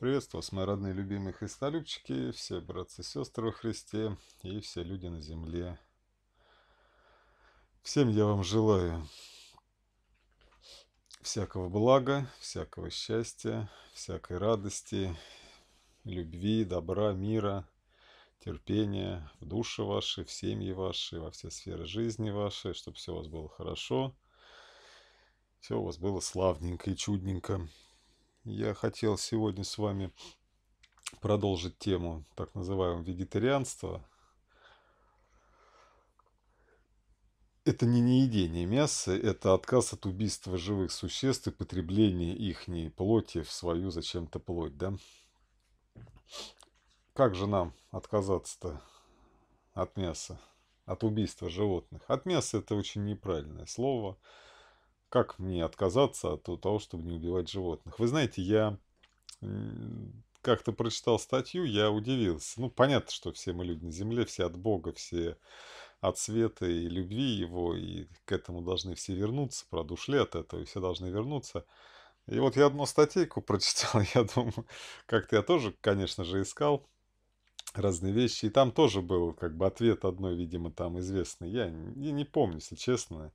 Приветствую вас, мои родные, любимые христолюбчики, все братцы и сестры во Христе и все люди на земле. Всем я вам желаю всякого блага, всякого счастья, всякой радости, любви, добра, мира, терпения в душе ваши, в семьи ваши, во все сферы жизни вашей, чтобы все у вас было хорошо, все у вас было славненько и чудненько. Я хотел сегодня с вами продолжить тему так называемого вегетарианства. Это не неедение мяса, это отказ от убийства живых существ и потребление ихней плоти в свою зачем-то плоть, да? Как же нам отказаться-то от мяса, от убийства животных? От мяса это очень неправильное слово – как мне отказаться от того, чтобы не убивать животных? Вы знаете, я как-то прочитал статью, я удивился. Ну, понятно, что все мы люди на земле, все от Бога, все от света и любви его, и к этому должны все вернуться, продушли от этого, и все должны вернуться. И вот я одну статейку прочитал, я думаю, как-то я тоже, конечно же, искал разные вещи, и там тоже был как бы ответ одной, видимо, там известный. Я не, не помню, если честно.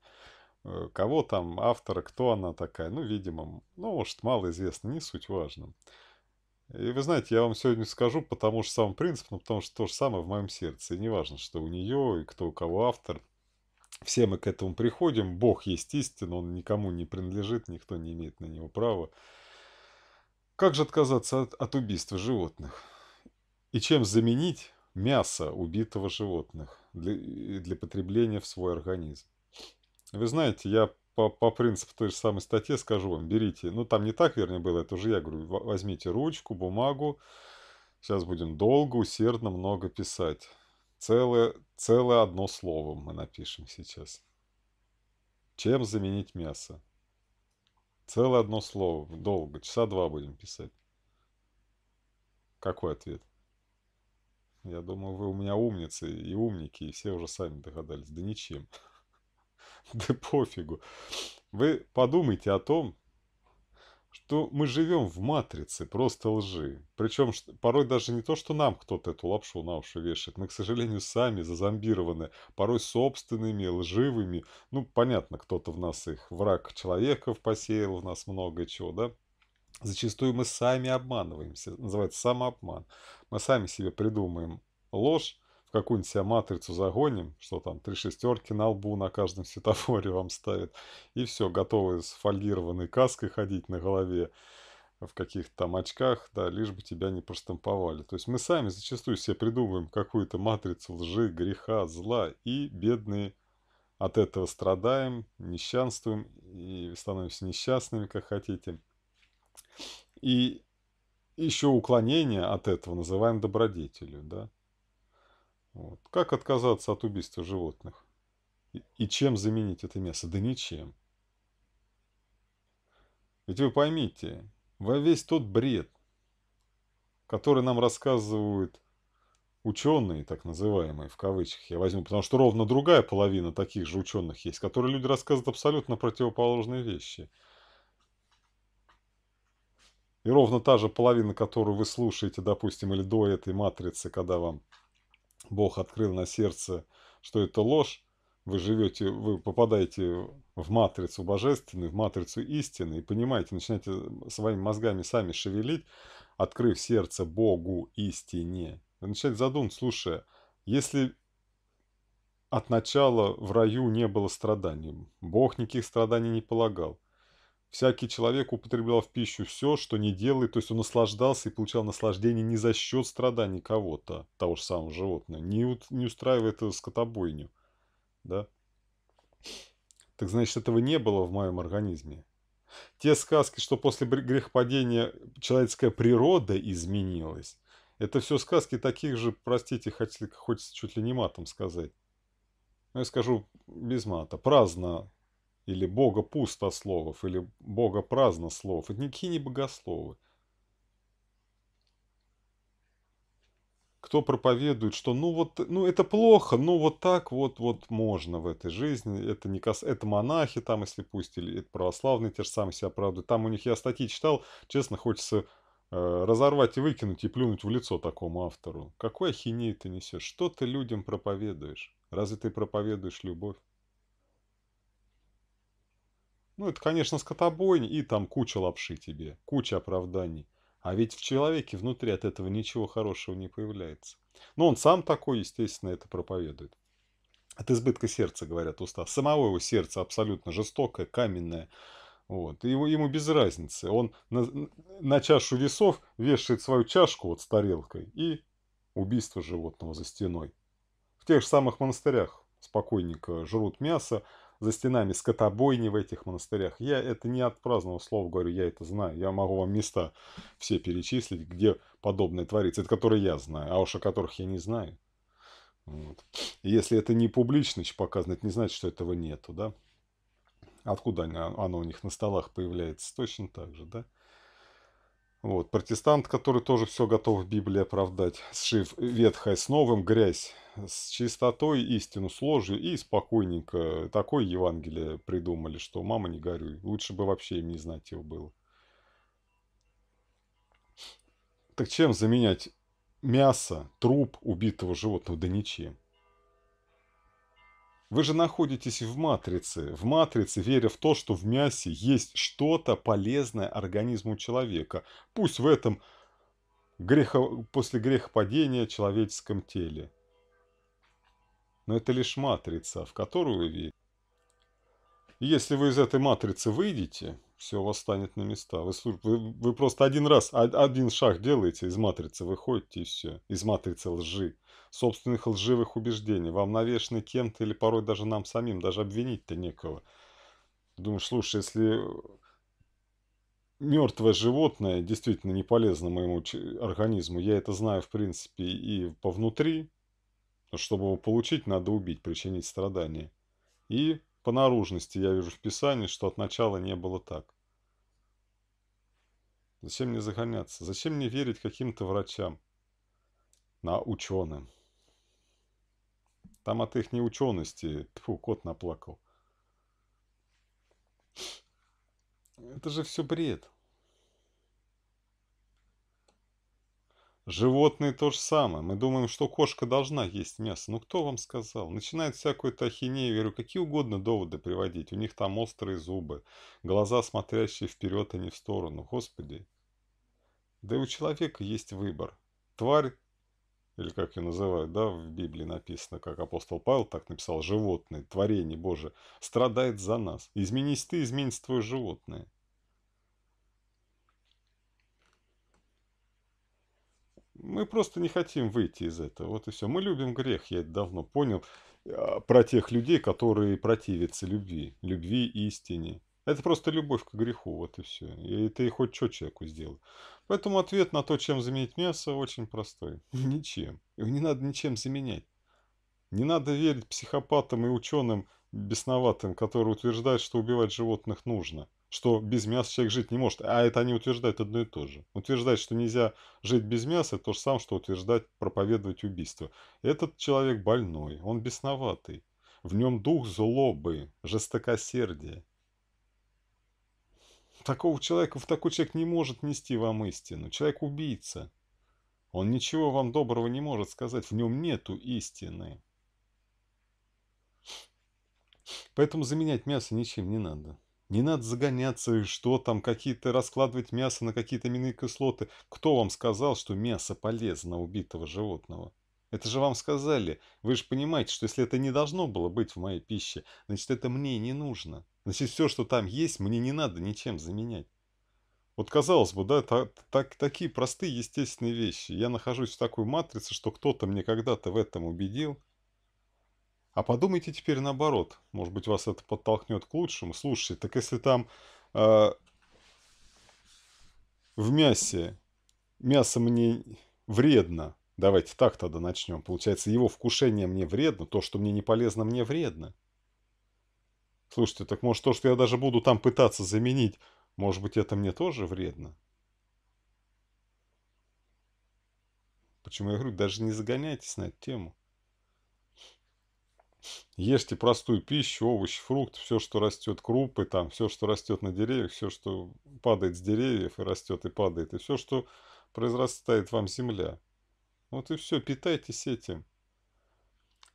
Э, кого там автора, кто она такая. Ну, видимо, ну, может, малоизвестно, не суть важно. И вы знаете, я вам сегодня скажу, потому что сам принцип, но ну, потому что то же самое в моем сердце. И не важно, что у нее и кто у кого автор. Все мы к этому приходим. Бог есть истина, он никому не принадлежит, никто не имеет на него права. Как же отказаться от, от убийства животных? И чем заменить мясо убитого животных для, для потребления в свой организм? Вы знаете, я по, по принципу той же самой статьи скажу вам, берите, ну там не так, вернее, было, это уже я говорю, возьмите ручку, бумагу, сейчас будем долго, усердно, много писать. Целое, целое одно слово мы напишем сейчас. Чем заменить мясо? Целое одно слово, долго, часа два будем писать. Какой ответ? Я думаю, вы у меня умницы и умники, и все уже сами догадались. Да ничем. Да пофигу. Вы подумайте о том, что мы живем в матрице просто лжи. Причем порой даже не то, что нам кто-то эту лапшу на уши вешает. Мы, к сожалению, сами зазомбированы порой собственными, лживыми. Ну, понятно, кто-то в нас их враг человеков посеял, в нас много чего, да? Зачастую мы сами обманываемся. Называется самообман. Мы сами себе придумаем ложь, какую-нибудь себя матрицу загоним, что там три шестерки на лбу на каждом светофоре вам ставят, и все, готовы с фольгированной каской ходить на голове в каких-то там очках, да, лишь бы тебя не проштамповали. То есть мы сами зачастую себе придумываем какую-то матрицу лжи, греха, зла, и бедные от этого страдаем, нещанствуем и становимся несчастными, как хотите. И еще уклонение от этого называем добродетелью, да. Вот. Как отказаться от убийства животных? И, чем заменить это мясо? Да ничем. Ведь вы поймите, во весь тот бред, который нам рассказывают ученые, так называемые, в кавычках, я возьму, потому что ровно другая половина таких же ученых есть, которые люди рассказывают абсолютно противоположные вещи. И ровно та же половина, которую вы слушаете, допустим, или до этой матрицы, когда вам Бог открыл на сердце, что это ложь, вы живете, вы попадаете в матрицу божественную, в матрицу истины, и понимаете, начинаете своими мозгами сами шевелить, открыв сердце Богу истине. Вы начинаете задуматься, слушай, если от начала в раю не было страданий, Бог никаких страданий не полагал, Всякий человек употреблял в пищу все, что не делает, то есть он наслаждался и получал наслаждение не за счет страданий кого-то, того же самого животного, не, не устраивая это скотобойню. Да? Так значит, этого не было в моем организме. Те сказки, что после грехопадения человеческая природа изменилась, это все сказки таких же, простите, хоть, хочется чуть ли не матом сказать. Но я скажу без мата. Праздно или бога пустословов, или бога празднословов. Это никакие не богословы. Кто проповедует, что ну вот, ну это плохо, ну вот так вот, вот можно в этой жизни, это не кас... это монахи там, если пусть, или это православные те же самые себя оправдывают. Там у них, я статьи читал, честно, хочется э, разорвать и выкинуть и плюнуть в лицо такому автору. Какой ахинею ты несешь? Что ты людям проповедуешь? Разве ты проповедуешь любовь? Ну, это, конечно, скотобойня, и там куча лапши тебе, куча оправданий. А ведь в человеке внутри от этого ничего хорошего не появляется. Но он сам такой, естественно, это проповедует. От избытка сердца, говорят уста. Самого его сердце абсолютно жестокое, каменное. Вот. его, ему без разницы. Он на, на чашу весов вешает свою чашку вот с тарелкой и убийство животного за стеной. В тех же самых монастырях спокойненько жрут мясо, за стенами скотобойни в этих монастырях. Я это не от праздного слова говорю, я это знаю. Я могу вам места все перечислить, где подобное творится. Это которые я знаю, а уж о которых я не знаю. Вот. И если это не публично показано, это не значит, что этого нету, да? Откуда оно, а, оно у них на столах появляется? Точно так же, да? Вот, протестант, который тоже все готов в Библии оправдать, сшив ветхое с новым грязь, с чистотой истину, с ложью и спокойненько. Такое Евангелие придумали, что мама не горюй. Лучше бы вообще им не знать его было. Так чем заменять мясо, труп убитого животного? Да ничем. Вы же находитесь в матрице, в матрице, веря в то, что в мясе есть что-то полезное организму человека. Пусть в этом грехо, после грехопадения человеческом теле. Но это лишь матрица, в которую вы верите. если вы из этой матрицы выйдете, все восстанет на места. Вы, вы, вы просто один раз, один шаг делаете, из матрицы выходите и все. Из матрицы лжи. Собственных лживых убеждений. Вам навешаны кем-то или порой даже нам самим, даже обвинить-то некого. Думаешь, слушай, если мертвое животное действительно не полезно моему организму, я это знаю, в принципе, и повнутри, чтобы его получить, надо убить, причинить страдания. И по наружности я вижу в Писании, что от начала не было так. Зачем мне загоняться? Зачем мне верить каким-то врачам? На ученым. Там от их неучености тьфу, кот наплакал. Это же все бред. Животные то же самое. Мы думаем, что кошка должна есть мясо. Ну кто вам сказал? начинает всякую тахинею, я говорю, какие угодно доводы приводить. У них там острые зубы, глаза смотрящие вперед, а не в сторону. Господи. Да и у человека есть выбор. Тварь, или как ее называют, да, в Библии написано, как апостол Павел так написал, животное, творение Божие, страдает за нас. Изменись ты, изменится твое животное. Мы просто не хотим выйти из этого. Вот и все. Мы любим грех, я это давно понял. А, про тех людей, которые противятся любви, любви истине. Это просто любовь к греху, вот и все. И ты хоть что человеку сделал. Поэтому ответ на то, чем заменить мясо, очень простой. Ничем. Его не надо ничем заменять. Не надо верить психопатам и ученым бесноватым, которые утверждают, что убивать животных нужно что без мяса человек жить не может. А это они утверждают одно и то же. Утверждать, что нельзя жить без мяса, то же самое, что утверждать, проповедовать убийство. Этот человек больной, он бесноватый. В нем дух злобы, жестокосердия. Такого человека, в такой человек не может нести вам истину. Человек убийца. Он ничего вам доброго не может сказать. В нем нету истины. Поэтому заменять мясо ничем не надо. Не надо загоняться, что там, какие-то раскладывать мясо на какие-то минные кислоты. Кто вам сказал, что мясо полезно убитого животного? Это же вам сказали. Вы же понимаете, что если это не должно было быть в моей пище, значит, это мне не нужно. Значит, все, что там есть, мне не надо ничем заменять. Вот казалось бы, да, так, так, такие простые естественные вещи. Я нахожусь в такой матрице, что кто-то мне когда-то в этом убедил, а подумайте теперь наоборот. Может быть, вас это подтолкнет к лучшему. Слушайте, так если там э, в мясе, мясо мне вредно, давайте так тогда начнем. Получается, его вкушение мне вредно, то, что мне не полезно, мне вредно. Слушайте, так может то, что я даже буду там пытаться заменить, может быть, это мне тоже вредно? Почему я говорю, даже не загоняйтесь на эту тему. Ешьте простую пищу, овощи, фрукты, все, что растет, крупы, там, все, что растет на деревьях, все, что падает с деревьев и растет и падает, и все, что произрастает вам земля. Вот и все, питайтесь этим.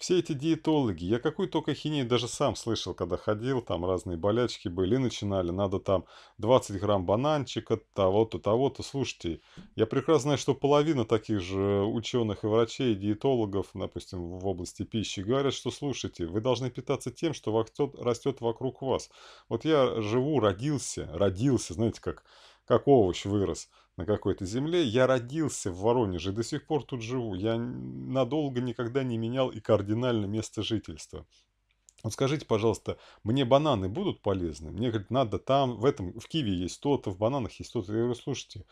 Все эти диетологи, я какую только хинею даже сам слышал, когда ходил, там разные болячки были, начинали, надо там 20 грамм бананчика, того-то, того-то. Слушайте, я прекрасно знаю, что половина таких же ученых и врачей, и диетологов, допустим, в области пищи, говорят, что слушайте, вы должны питаться тем, что растет вокруг вас. Вот я живу, родился, родился, знаете, как, как овощ вырос – на какой-то земле. Я родился в Воронеже и до сих пор тут живу. Я надолго никогда не менял и кардинально место жительства. Вот скажите, пожалуйста, мне бананы будут полезны? Мне говорят, надо там, в этом, в киви есть то-то, в бананах есть то-то. Я говорю, слушайте,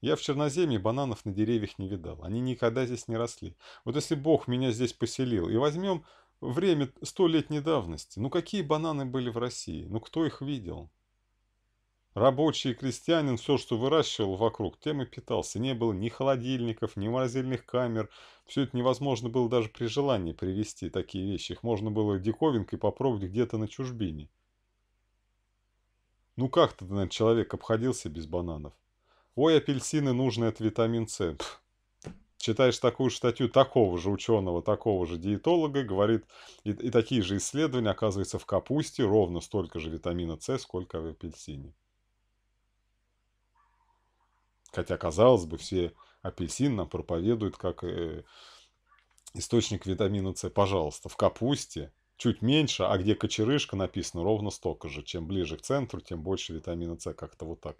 я в Черноземье бананов на деревьях не видал. Они никогда здесь не росли. Вот если Бог меня здесь поселил, и возьмем время сто летней давности, ну какие бананы были в России? Ну кто их видел? Рабочий и крестьянин все, что выращивал вокруг, тем и питался. Не было ни холодильников, ни морозильных камер. Все это невозможно было даже при желании привезти такие вещи. Их можно было диковинкой попробовать где-то на чужбине. Ну как тогда наверное, человек обходился без бананов? Ой, апельсины нужны, это витамин С. Читаешь такую статью такого же ученого, такого же диетолога, говорит, и, и такие же исследования, оказывается, в капусте ровно столько же витамина С, сколько в апельсине. Хотя, казалось бы, все апельсин нам проповедуют как э, источник витамина С. Пожалуйста, в капусте чуть меньше, а где кочерышка написано ровно столько же. Чем ближе к центру, тем больше витамина С. Как-то вот так.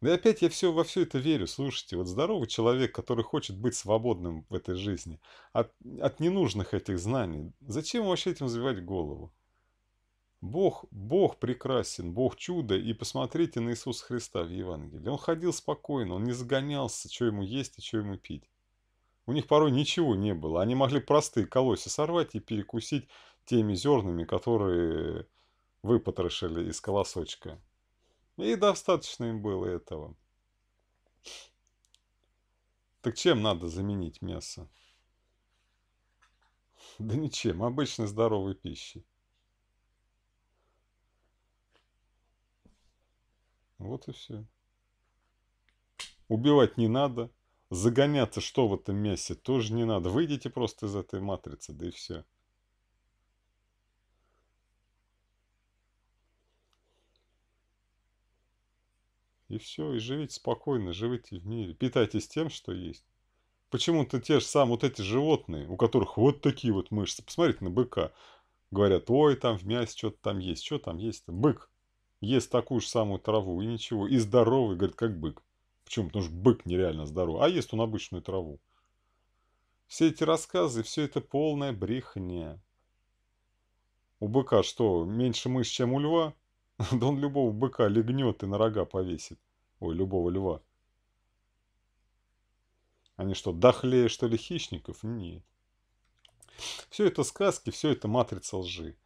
Да и опять я все, во все это верю. Слушайте, вот здоровый человек, который хочет быть свободным в этой жизни от, от ненужных этих знаний, зачем вообще этим развивать голову? Бог, Бог прекрасен, Бог чудо, и посмотрите на Иисуса Христа в Евангелии. Он ходил спокойно, он не загонялся, что ему есть и что ему пить. У них порой ничего не было. Они могли простые колосья сорвать и перекусить теми зернами, которые выпотрошили из колосочка. И достаточно им было этого. Так чем надо заменить мясо? Да ничем, обычной здоровой пищей. Вот и все. Убивать не надо. Загоняться что в этом мясе тоже не надо. Выйдите просто из этой матрицы, да и все. И все, и живите спокойно, живите в мире. Питайтесь тем, что есть. Почему-то те же самые вот эти животные, у которых вот такие вот мышцы. Посмотрите на быка. Говорят, ой, там в мясе что-то там есть. Что там есть-то? Бык ест такую же самую траву и ничего, и здоровый, говорит, как бык. Почему? Потому что бык нереально здоровый, а ест он обычную траву. Все эти рассказы, все это полная брехня. У быка что, меньше мышц, чем у льва? Да он любого быка легнет и на рога повесит. Ой, любого льва. Они что, дохлее, что ли, хищников? Нет. Все это сказки, все это матрица лжи.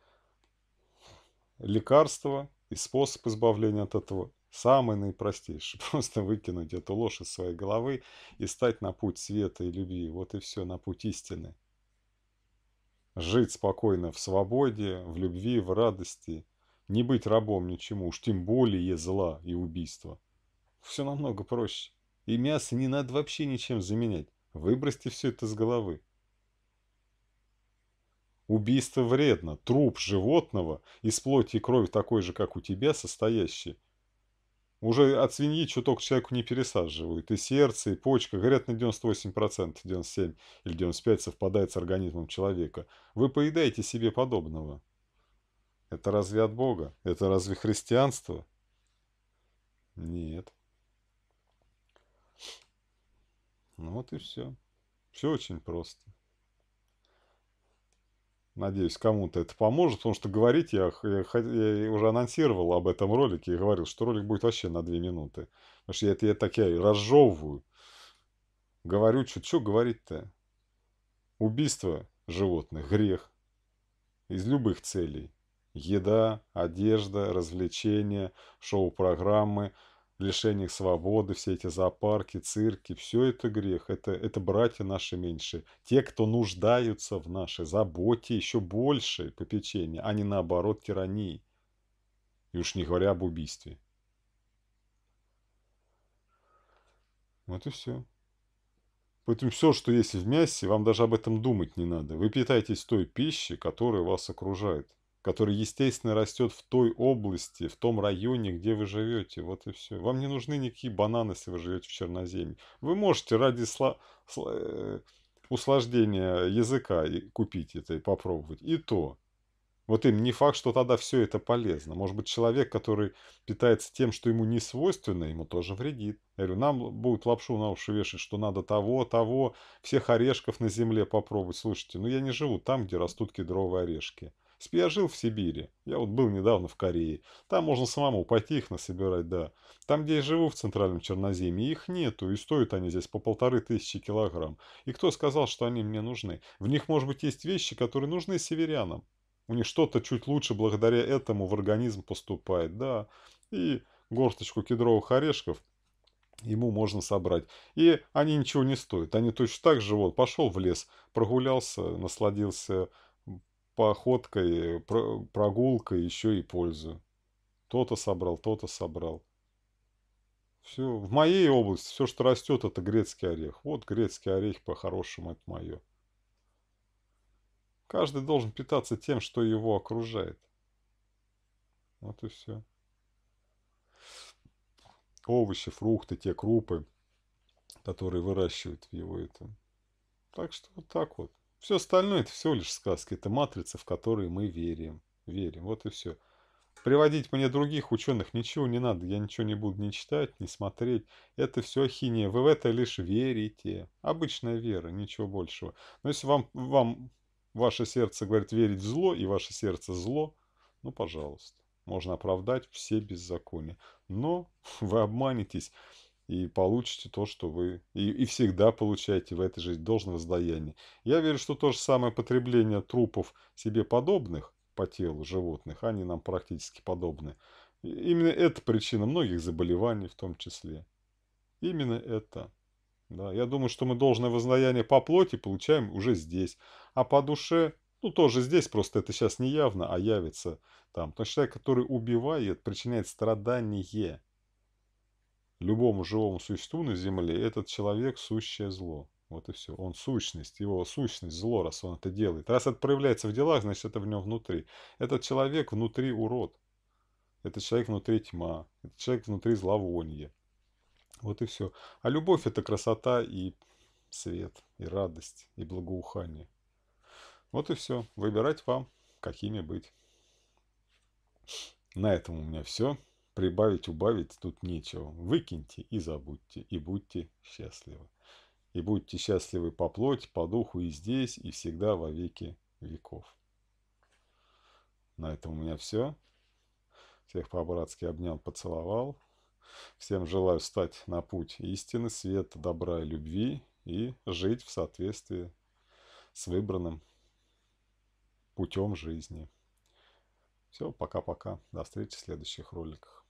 Лекарства, и способ избавления от этого самый наипростейший. Просто выкинуть эту ложь из своей головы и стать на путь света и любви. Вот и все, на путь истины. Жить спокойно в свободе, в любви, в радости. Не быть рабом ничему, уж тем более зла и убийства. Все намного проще. И мясо не надо вообще ничем заменять. Выбросьте все это с головы. Убийство вредно. Труп животного из плоти и крови такой же, как у тебя, состоящий. Уже от свиньи чуток человеку не пересаживают. И сердце, и почка. Говорят, на 98%, 97% или 95% совпадает с организмом человека. Вы поедаете себе подобного. Это разве от Бога? Это разве христианство? Нет. Ну вот и все. Все очень просто. Надеюсь, кому-то это поможет, потому что говорить я, я, я уже анонсировал об этом ролике и говорил, что ролик будет вообще на 2 минуты. Потому что я это я так я разжевываю. Говорю, что, что говорить-то? Убийство животных, грех. Из любых целей. Еда, одежда, развлечения, шоу-программы – лишение свободы, все эти зоопарки, цирки, все это грех. Это, это братья наши меньшие. Те, кто нуждаются в нашей заботе, еще больше попечения, а не наоборот тирании. И уж не говоря об убийстве. Вот и все. Поэтому все, что есть в мясе, вам даже об этом думать не надо. Вы питаетесь той пищей, которая вас окружает который, естественно, растет в той области, в том районе, где вы живете. Вот и все. Вам не нужны никакие бананы, если вы живете в Черноземье. Вы можете ради сла... Сла... Э, услаждения языка купить это и попробовать. И то. Вот им не факт, что тогда все это полезно. Может быть, человек, который питается тем, что ему не свойственно, ему тоже вредит. Я говорю, нам будут лапшу на уши вешать, что надо того, того, всех орешков на земле попробовать. Слушайте, ну я не живу там, где растут кедровые орешки. Я жил в Сибири. Я вот был недавно в Корее. Там можно самому пойти их насобирать, да. Там, где я живу, в Центральном Черноземье, их нету, и стоят они здесь по полторы тысячи килограмм. И кто сказал, что они мне нужны? В них, может быть, есть вещи, которые нужны северянам. У них что-то чуть лучше благодаря этому в организм поступает, да. И горсточку кедровых орешков ему можно собрать. И они ничего не стоят. Они точно так же вот пошел в лес, прогулялся, насладился походкой, прогулкой еще и пользу. То-то собрал, то-то собрал. Все. В моей области все, что растет, это грецкий орех. Вот грецкий орех по-хорошему это мое. Каждый должен питаться тем, что его окружает. Вот и все. Овощи, фрукты, те крупы, которые выращивают в его этом. Так что вот так вот. Все остальное – это всего лишь сказки, это матрицы, в которые мы верим. Верим, вот и все. Приводить мне других ученых ничего не надо, я ничего не буду ни читать, ни смотреть. Это все ахинея, вы в это лишь верите. Обычная вера, ничего большего. Но если вам, вам ваше сердце говорит верить в зло, и ваше сердце зло, ну, пожалуйста. Можно оправдать все беззакония. Но вы обманетесь и получите то, что вы и, и всегда получаете в этой жизни должного воздаяние. Я верю, что то же самое потребление трупов себе подобных по телу животных, они нам практически подобны. И именно это причина многих заболеваний в том числе. Именно это. Да, я думаю, что мы должное воздаяние по плоти получаем уже здесь. А по душе, ну тоже здесь, просто это сейчас не явно, а явится там. Потому что человек, который убивает, причиняет страдание любому живому существу на земле этот человек – сущее зло. Вот и все. Он сущность, его сущность зло, раз он это делает. Раз это проявляется в делах, значит это в нем внутри. Этот человек внутри урод. Этот человек внутри тьма. Этот человек внутри зловонье. Вот и все. А любовь – это красота и свет, и радость, и благоухание. Вот и все. Выбирать вам, какими быть. На этом у меня все прибавить, убавить тут нечего. Выкиньте и забудьте, и будьте счастливы. И будьте счастливы по плоти, по духу и здесь, и всегда во веки веков. На этом у меня все. Всех по-братски обнял, поцеловал. Всем желаю стать на путь истины, света, добра и любви и жить в соответствии с выбранным путем жизни. Все, пока-пока. До встречи в следующих роликах.